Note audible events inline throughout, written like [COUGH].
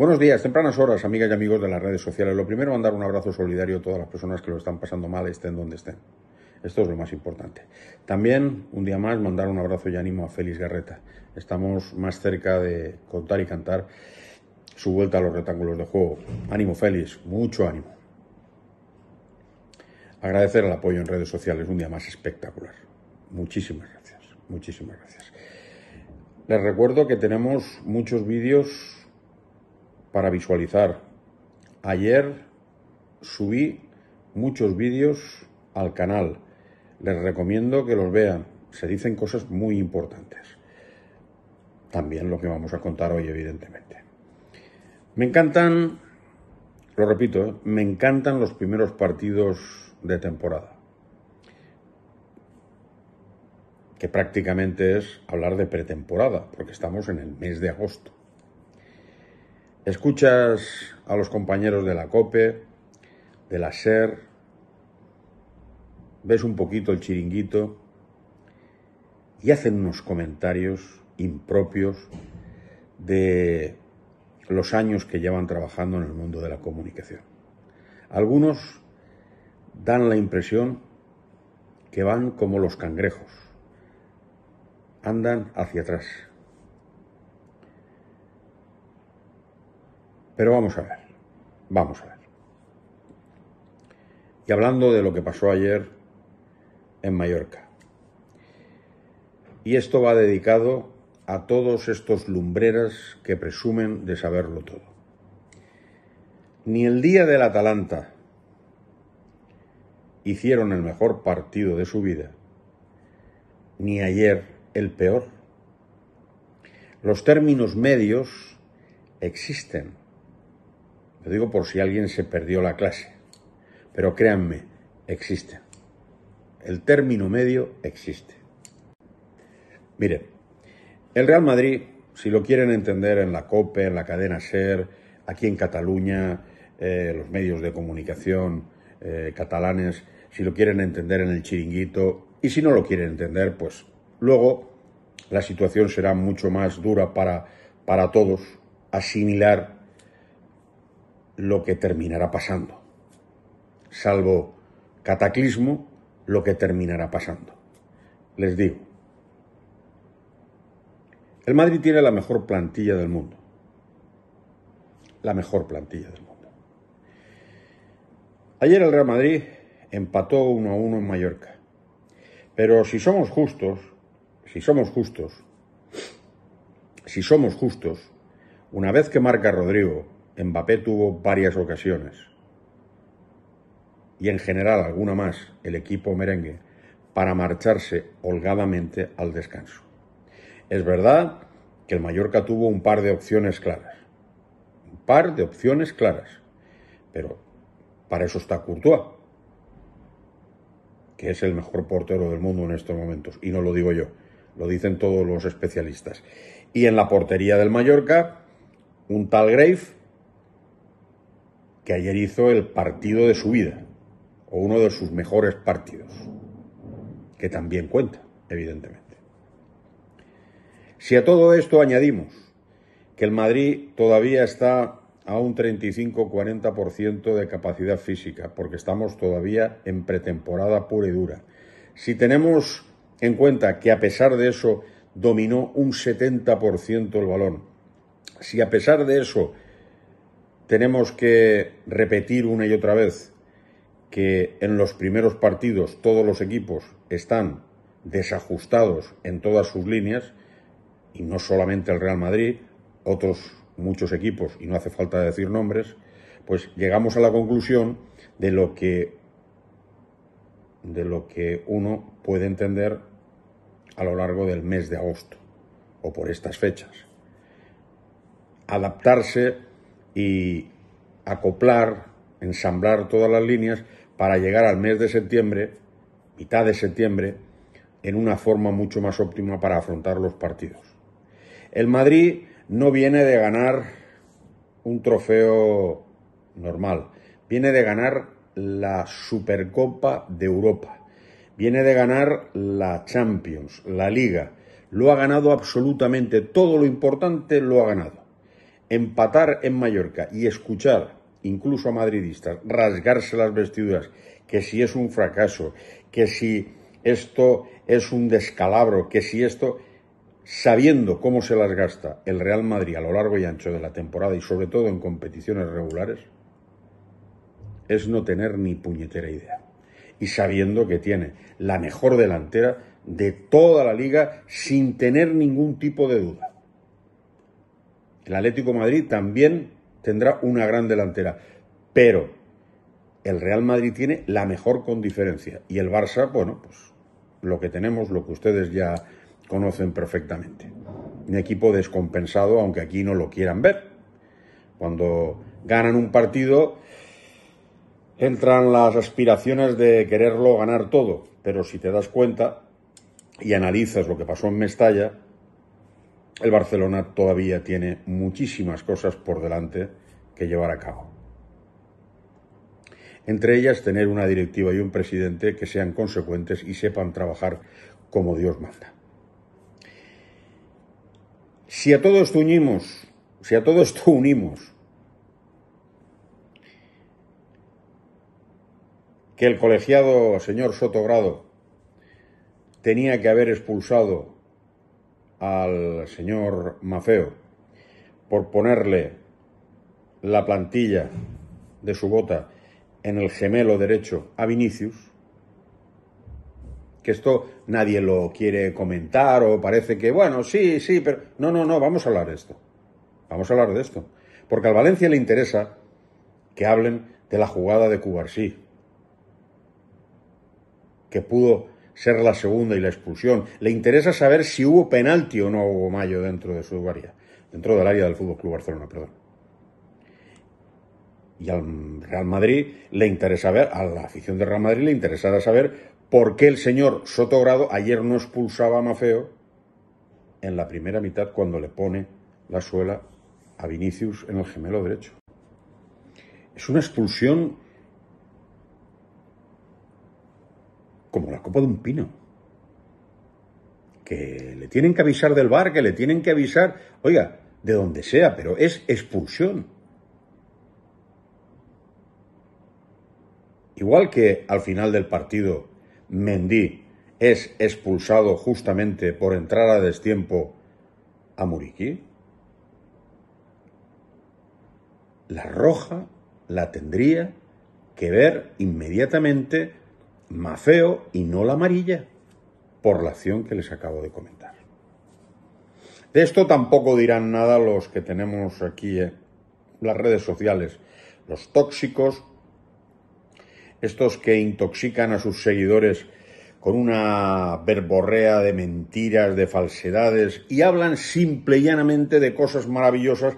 Buenos días, tempranas horas, amigas y amigos de las redes sociales. Lo primero, mandar un abrazo solidario a todas las personas que lo están pasando mal, estén donde estén. Esto es lo más importante. También, un día más, mandar un abrazo y ánimo a Félix Garreta. Estamos más cerca de contar y cantar su vuelta a los rectángulos de juego. Ánimo, Félix, mucho ánimo. Agradecer el apoyo en redes sociales, un día más espectacular. Muchísimas gracias, muchísimas gracias. Les recuerdo que tenemos muchos vídeos para visualizar. Ayer subí muchos vídeos al canal. Les recomiendo que los vean. Se dicen cosas muy importantes. También lo que vamos a contar hoy, evidentemente. Me encantan, lo repito, ¿eh? me encantan los primeros partidos de temporada. Que prácticamente es hablar de pretemporada, porque estamos en el mes de agosto. Escuchas a los compañeros de la COPE, de la SER, ves un poquito el chiringuito y hacen unos comentarios impropios de los años que llevan trabajando en el mundo de la comunicación. Algunos dan la impresión que van como los cangrejos, andan hacia atrás. Pero vamos a ver, vamos a ver. Y hablando de lo que pasó ayer en Mallorca. Y esto va dedicado a todos estos lumbreras que presumen de saberlo todo. Ni el día del Atalanta hicieron el mejor partido de su vida, ni ayer el peor. Los términos medios existen lo digo por si alguien se perdió la clase. Pero créanme, existe. El término medio existe. Mire, el Real Madrid, si lo quieren entender en la COPE, en la cadena SER, aquí en Cataluña, eh, los medios de comunicación eh, catalanes, si lo quieren entender en el chiringuito, y si no lo quieren entender, pues luego la situación será mucho más dura para, para todos asimilar lo que terminará pasando. Salvo cataclismo, lo que terminará pasando. Les digo, el Madrid tiene la mejor plantilla del mundo. La mejor plantilla del mundo. Ayer el Real Madrid empató 1 a 1 en Mallorca. Pero si somos justos, si somos justos, si somos justos, una vez que marca Rodrigo, Mbappé tuvo varias ocasiones, y en general alguna más, el equipo merengue, para marcharse holgadamente al descanso. Es verdad que el Mallorca tuvo un par de opciones claras, un par de opciones claras, pero para eso está Courtois, que es el mejor portero del mundo en estos momentos, y no lo digo yo, lo dicen todos los especialistas. Y en la portería del Mallorca, un tal Grave que ayer hizo el partido de su vida, o uno de sus mejores partidos, que también cuenta, evidentemente. Si a todo esto añadimos que el Madrid todavía está a un 35-40% de capacidad física, porque estamos todavía en pretemporada pura y dura. Si tenemos en cuenta que a pesar de eso dominó un 70% el balón, si a pesar de eso tenemos que repetir una y otra vez que en los primeros partidos todos los equipos están desajustados en todas sus líneas, y no solamente el Real Madrid, otros muchos equipos, y no hace falta decir nombres, pues llegamos a la conclusión de lo que, de lo que uno puede entender a lo largo del mes de agosto o por estas fechas. Adaptarse y acoplar, ensamblar todas las líneas para llegar al mes de septiembre, mitad de septiembre, en una forma mucho más óptima para afrontar los partidos. El Madrid no viene de ganar un trofeo normal, viene de ganar la Supercopa de Europa, viene de ganar la Champions, la Liga, lo ha ganado absolutamente todo lo importante, lo ha ganado empatar en Mallorca y escuchar incluso a madridistas rasgarse las vestiduras, que si es un fracaso, que si esto es un descalabro, que si esto, sabiendo cómo se las gasta el Real Madrid a lo largo y ancho de la temporada y sobre todo en competiciones regulares, es no tener ni puñetera idea. Y sabiendo que tiene la mejor delantera de toda la liga sin tener ningún tipo de duda. El Atlético Madrid también tendrá una gran delantera, pero el Real Madrid tiene la mejor con diferencia y el Barça, bueno, pues lo que tenemos, lo que ustedes ya conocen perfectamente. Un equipo descompensado, aunque aquí no lo quieran ver. Cuando ganan un partido, entran las aspiraciones de quererlo ganar todo, pero si te das cuenta y analizas lo que pasó en Mestalla, el Barcelona todavía tiene muchísimas cosas por delante que llevar a cabo. Entre ellas, tener una directiva y un presidente que sean consecuentes y sepan trabajar como Dios manda. Si a todo esto unimos, si a todo unimos que el colegiado señor Sotogrado tenía que haber expulsado al señor Mafeo por ponerle la plantilla de su bota en el gemelo derecho a Vinicius, que esto nadie lo quiere comentar o parece que, bueno, sí, sí, pero no, no, no, vamos a hablar de esto. Vamos a hablar de esto. Porque al Valencia le interesa que hablen de la jugada de Cubarsí, que pudo ser la segunda y la expulsión. Le interesa saber si hubo penalti o no hubo mayo dentro de su área, dentro del área del Fútbol Club Barcelona, perdón. Y al Real Madrid le interesa ver, a la afición de Real Madrid le interesará saber por qué el señor Sotogrado ayer no expulsaba a Mafeo en la primera mitad cuando le pone la suela a Vinicius en el gemelo derecho. Es una expulsión como la copa de un pino. Que le tienen que avisar del bar, que le tienen que avisar, oiga, de donde sea, pero es expulsión. Igual que al final del partido, Mendí es expulsado justamente por entrar a destiempo a Muriqui. La roja la tendría que ver inmediatamente Maceo y no la amarilla, por la acción que les acabo de comentar. De esto tampoco dirán nada los que tenemos aquí eh, las redes sociales, los tóxicos, estos que intoxican a sus seguidores con una verborrea de mentiras, de falsedades, y hablan simple y llanamente de cosas maravillosas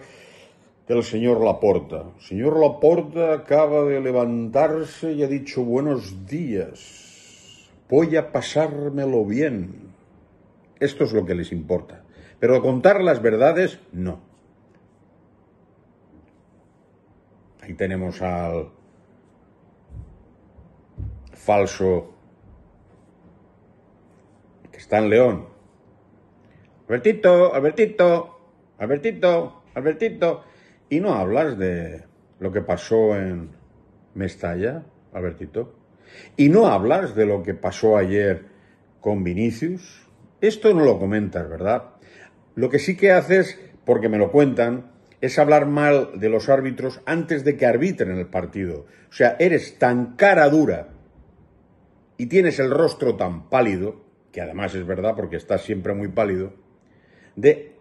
del señor Laporta. El señor Laporta acaba de levantarse y ha dicho buenos días, voy a pasármelo bien. Esto es lo que les importa. Pero contar las verdades, no. Ahí tenemos al falso que está en León. Albertito, Albertito, Albertito, Albertito. ¿Y no hablas de lo que pasó en Mestalla, Albertito? ¿Y no hablas de lo que pasó ayer con Vinicius? Esto no lo comentas, ¿verdad? Lo que sí que haces, porque me lo cuentan, es hablar mal de los árbitros antes de que arbitren el partido. O sea, eres tan cara dura y tienes el rostro tan pálido, que además es verdad porque estás siempre muy pálido, de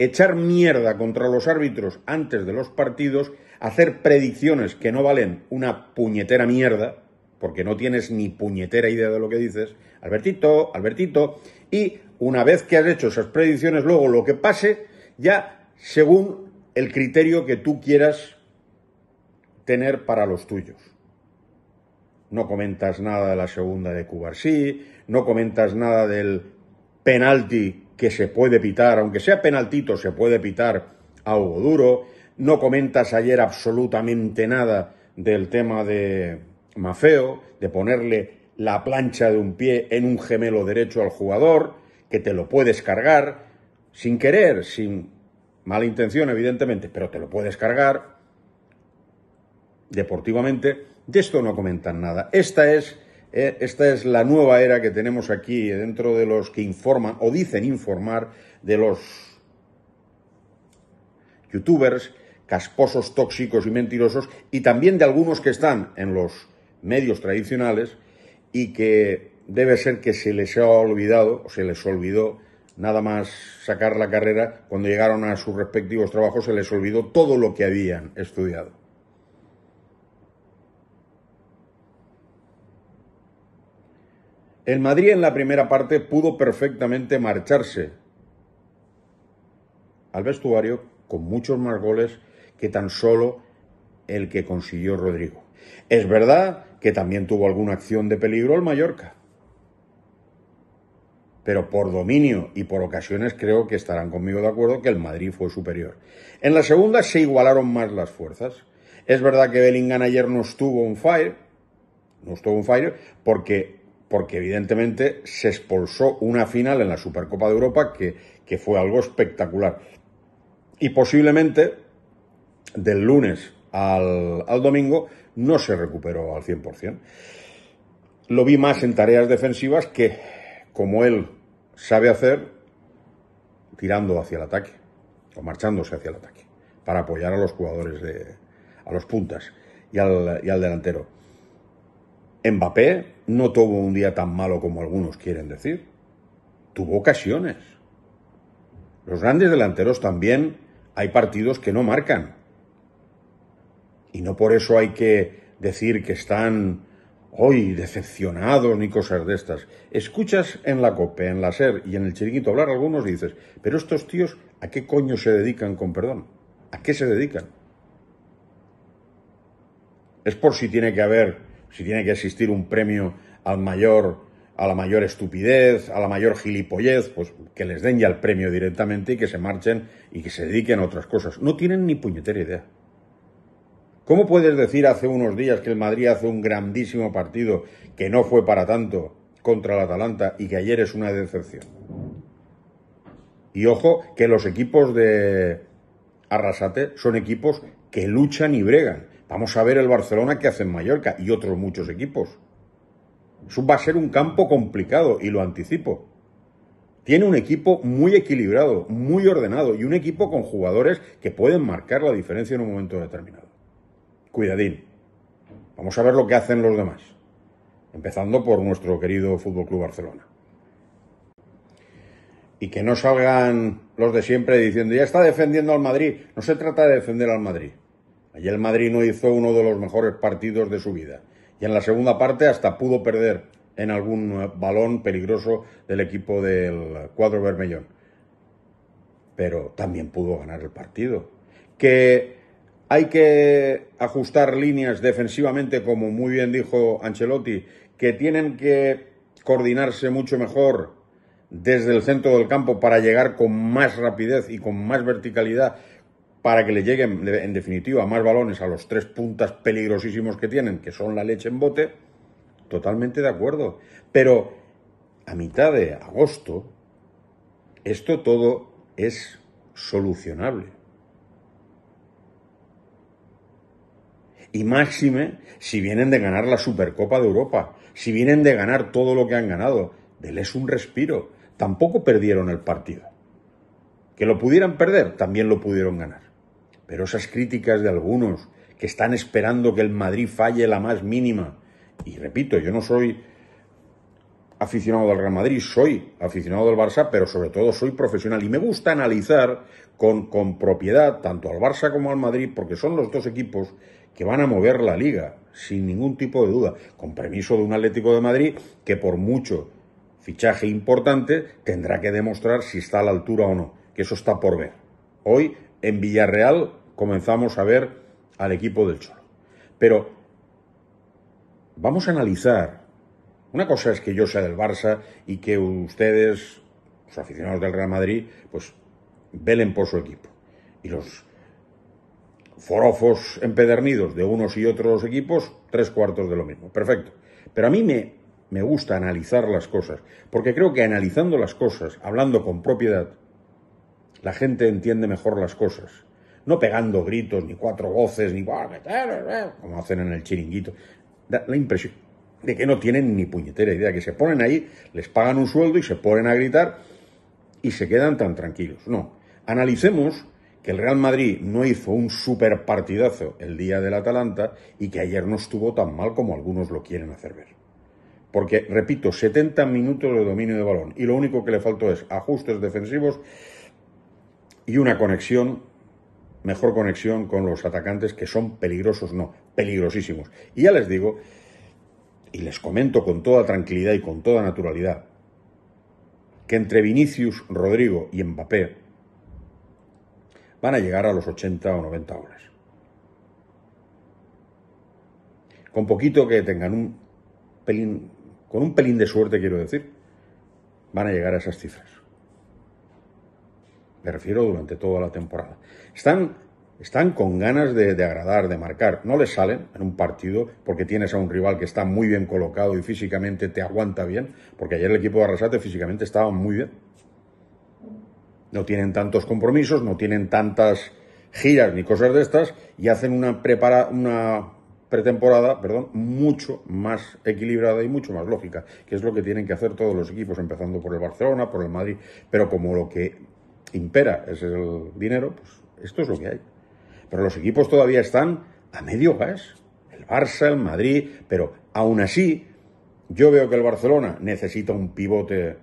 echar mierda contra los árbitros antes de los partidos, hacer predicciones que no valen una puñetera mierda, porque no tienes ni puñetera idea de lo que dices, Albertito, Albertito, y una vez que has hecho esas predicciones, luego lo que pase, ya según el criterio que tú quieras tener para los tuyos. No comentas nada de la segunda de Cubarsí, no comentas nada del penalti que se puede pitar, aunque sea penaltito, se puede pitar a Hugo Duro. No comentas ayer absolutamente nada del tema de Mafeo, de ponerle la plancha de un pie en un gemelo derecho al jugador, que te lo puedes cargar, sin querer, sin mala intención, evidentemente, pero te lo puedes cargar deportivamente. De esto no comentan nada. Esta es eh, esta es la nueva era que tenemos aquí dentro de los que informan o dicen informar de los youtubers casposos, tóxicos y mentirosos y también de algunos que están en los medios tradicionales y que debe ser que se les ha olvidado o se les olvidó nada más sacar la carrera cuando llegaron a sus respectivos trabajos se les olvidó todo lo que habían estudiado. El Madrid en la primera parte pudo perfectamente marcharse al vestuario con muchos más goles que tan solo el que consiguió Rodrigo. Es verdad que también tuvo alguna acción de peligro el Mallorca, pero por dominio y por ocasiones creo que estarán conmigo de acuerdo que el Madrid fue superior. En la segunda se igualaron más las fuerzas. Es verdad que Bellingham ayer no estuvo un fire, no estuvo un fire porque porque evidentemente se expulsó una final en la Supercopa de Europa que, fue algo espectacular. Y posiblemente del lunes al, domingo no se recuperó al 100%. Lo vi más en tareas defensivas que, como él sabe hacer, tirando hacia el ataque o marchándose hacia el ataque para apoyar a los jugadores de, a los puntas y al delantero. Mbappé no tuvo un día tan malo como algunos quieren decir. Tuvo ocasiones. Los grandes delanteros también hay partidos que no marcan. Y no por eso hay que decir que están hoy decepcionados ni cosas de estas. Escuchas en la COPE, en la SER y en el chiringuito hablar algunos y dices, pero estos tíos, ¿a qué coño se dedican con perdón? ¿A qué se dedican? Es por si tiene que haber si tiene que existir un premio a la mayor estupidez, a la mayor gilipollez, pues que les den ya el premio directamente y que se marchen y que se dediquen a otras cosas. No tienen ni puñetera idea. ¿Cómo puedes decir hace unos días que el Madrid hace un grandísimo partido que no fue para tanto contra el Atalanta y que ayer es una decepción? Y ojo que los equipos de Arrasate son equipos que luchan y bregan. Vamos a ver el Barcelona que hace en Mallorca y otros muchos equipos. Eso va a ser un campo complicado y lo anticipo. Tiene un equipo muy equilibrado, muy ordenado y un equipo con jugadores que pueden marcar la diferencia en un momento determinado. Cuidadín. Vamos a ver lo que hacen los demás. Empezando por nuestro querido Fútbol Club Barcelona. Y que no salgan los de siempre diciendo, ya está defendiendo al Madrid. No se trata de defender al Madrid. Ayer el Madrid no hizo uno de los mejores partidos de su vida. Y en la segunda parte hasta pudo perder en algún eh, balón peligroso del equipo del cuadro vermellón. Pero también pudo ganar el partido. Que hay que ajustar líneas defensivamente, como muy bien dijo Ancelotti, que tienen que coordinarse mucho mejor desde el centro del campo para llegar con más rapidez y con más verticalidad, para que le lleguen en definitiva más balones a los tres puntas peligrosísimos que tienen, que son la leche en bote, totalmente de acuerdo. Pero a mitad de agosto, esto todo es solucionable. Y máxime si vienen de ganar la Supercopa de Europa, si vienen de ganar todo lo que han ganado, denles un respiro. Tampoco perdieron el partido. Que lo pudieran perder, también lo pudieron ganar. Pero esas críticas de algunos que están esperando que el Madrid falle la más mínima, y repito, yo no soy aficionado del Real Madrid, soy aficionado del Barça, pero sobre todo soy profesional y me gusta analizar con, con, propiedad tanto al Barça como al Madrid, porque son los dos equipos que van a mover la liga, sin ningún tipo de duda, con permiso de un Atlético de Madrid que por mucho fichaje importante tendrá que demostrar si está a la altura o no, que eso está por ver. Hoy en Villarreal comenzamos a ver al equipo del Cholo. Pero vamos a analizar. Una cosa es que yo sea del Barça y que ustedes, los aficionados del Real Madrid, pues velen por su equipo. Y los forofos empedernidos de unos y otros equipos, tres cuartos de lo mismo. Perfecto. Pero a mí me, me gusta analizar las cosas, porque creo que analizando las cosas, hablando con propiedad, la gente entiende mejor las cosas no pegando gritos, ni cuatro voces, ni eh, eh", como hacen en el chiringuito. Da la impresión de que no tienen ni puñetera idea, que se ponen ahí, les pagan un sueldo y se ponen a gritar y se quedan tan tranquilos. No, analicemos que el Real Madrid no hizo un super partidazo el día del Atalanta y que ayer no estuvo tan mal como algunos lo quieren hacer ver. Porque, repito, 70 minutos de dominio de balón y lo único que le faltó es ajustes defensivos y una conexión mejor conexión con los atacantes que son peligrosos, no, peligrosísimos. Y ya les digo, y les comento con toda tranquilidad y con toda naturalidad, que entre Vinicius, Rodrigo y Mbappé van a llegar a los 80 o 90 goles. Con poquito que tengan un pelín, con un pelín de suerte quiero decir, van a llegar a esas cifras. Me refiero durante toda la temporada. Están, están con ganas de, agradar, de marcar. No les salen en un partido porque tienes a un rival que está muy bien colocado y físicamente te aguanta bien. Porque ayer el equipo de Arrasate físicamente estaba muy bien. No tienen tantos compromisos, no tienen tantas giras ni cosas de estas y hacen una, prepara, una pretemporada perdón, mucho más equilibrada y mucho más lógica, que es lo que tienen que hacer todos los equipos, empezando por el Barcelona, por el Madrid, pero como lo que impera ese es el dinero, pues esto es lo que hay. Pero los equipos todavía están a medio gas. El Barça, el Madrid, pero aún así yo veo que el Barcelona necesita un pivote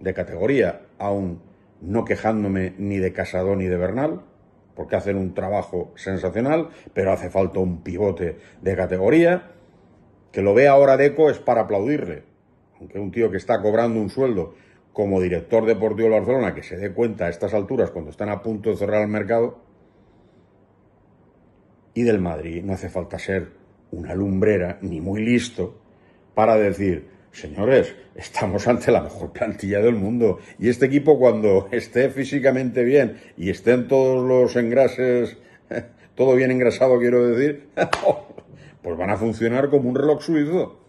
de categoría, aún no quejándome ni de Casado ni de Bernal, porque hacen un trabajo sensacional, pero hace falta un pivote de categoría. Que lo vea ahora Deco es para aplaudirle. Aunque un tío que está cobrando un sueldo como director deportivo de Barcelona que se dé cuenta a estas alturas cuando están a punto de cerrar el mercado y del Madrid no hace falta ser una lumbrera ni muy listo para decir, señores, estamos [LAUGHS] ante la mejor plantilla del mundo y este equipo cuando esté físicamente bien y estén todos los engrases, [LAUGHS] todo bien engrasado quiero decir, [LAUGHS] pues van a funcionar como un reloj suizo.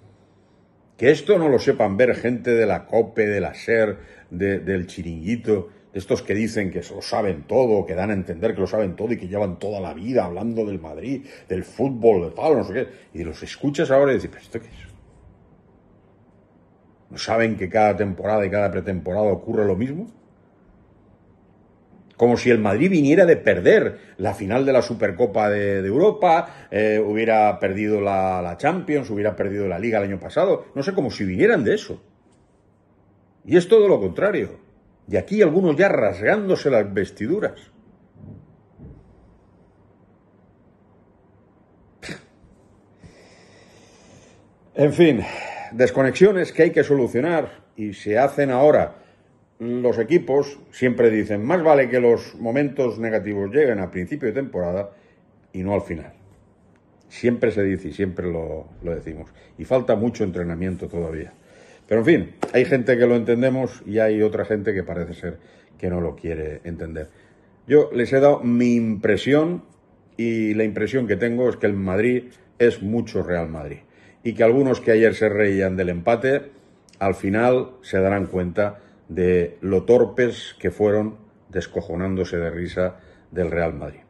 Que esto no lo sepan ver gente de la COPE, de la SER, de, del chiringuito, de estos que dicen que lo saben todo, que dan a entender que lo saben todo y que llevan toda la vida hablando del Madrid, del fútbol, de tal, no sé qué. Y los escuchas ahora y dices, ¿pero esto qué es? ¿No saben que cada temporada y cada pretemporada ocurre lo mismo? como si el Madrid viniera de perder la final de la Supercopa de, Europa, eh, hubiera perdido la, Champions, hubiera perdido la Liga el año pasado, no sé, como si vinieran de eso. Y es todo lo contrario. Y aquí algunos ya rasgándose las vestiduras. En fin, desconexiones que hay que solucionar y se hacen ahora los equipos siempre dicen, más vale que los momentos negativos lleguen a principio de temporada y no al final. Siempre se dice y siempre lo, lo, decimos. Y falta mucho entrenamiento todavía. Pero en fin, hay gente que lo entendemos y hay otra gente que parece ser que no lo quiere entender. Yo les he dado mi impresión y la impresión que tengo es que el Madrid es mucho Real Madrid. Y que algunos que ayer se reían del empate, al final se darán cuenta de lo torpes que fueron descojonándose de risa del Real Madrid.